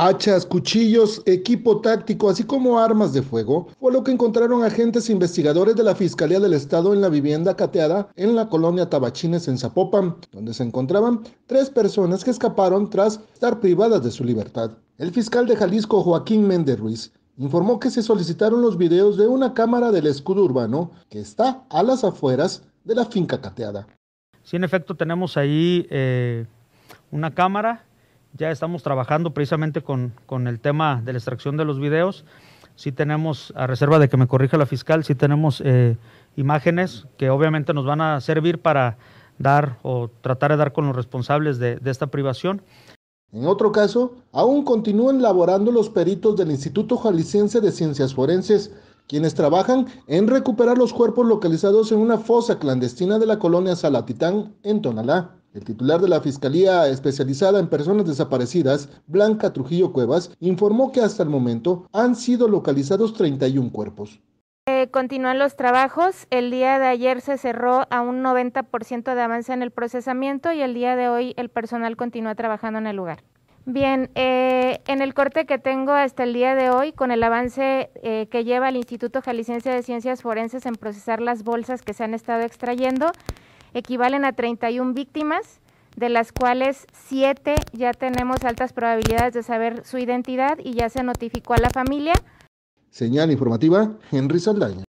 Hachas, cuchillos, equipo táctico, así como armas de fuego, fue lo que encontraron agentes investigadores de la Fiscalía del Estado en la vivienda cateada en la colonia Tabachines en Zapopan, donde se encontraban tres personas que escaparon tras estar privadas de su libertad. El fiscal de Jalisco, Joaquín Méndez Ruiz, informó que se solicitaron los videos de una cámara del escudo urbano que está a las afueras de la finca cateada. Sí, en efecto, tenemos ahí eh, una cámara ya estamos trabajando precisamente con, el tema de la extracción de los videos. Sí tenemos, a reserva de que me corrija la fiscal, sí tenemos eh, imágenes que obviamente nos van a servir para dar o tratar de dar con los responsables de, de esta privación. En otro caso, aún continúan laborando los peritos del Instituto Jalisciense de Ciencias Forenses, quienes trabajan en recuperar los cuerpos localizados en una fosa clandestina de la colonia Salatitán, en Tonalá. El titular de la Fiscalía especializada en personas desaparecidas, Blanca Trujillo Cuevas, informó que hasta el momento han sido localizados 31 cuerpos. Eh, continúan los trabajos. El día de ayer se cerró a un 90% de avance en el procesamiento y el día de hoy el personal continúa trabajando en el lugar. Bien, eh, en el corte que tengo hasta el día de hoy, con el avance eh, que lleva el Instituto Jalisciense de Ciencias Forenses en procesar las bolsas que se han estado extrayendo, equivalen a 31 víctimas, de las cuales 7 ya tenemos altas probabilidades de saber su identidad y ya se notificó a la familia. Señal informativa, Henry Saldaña.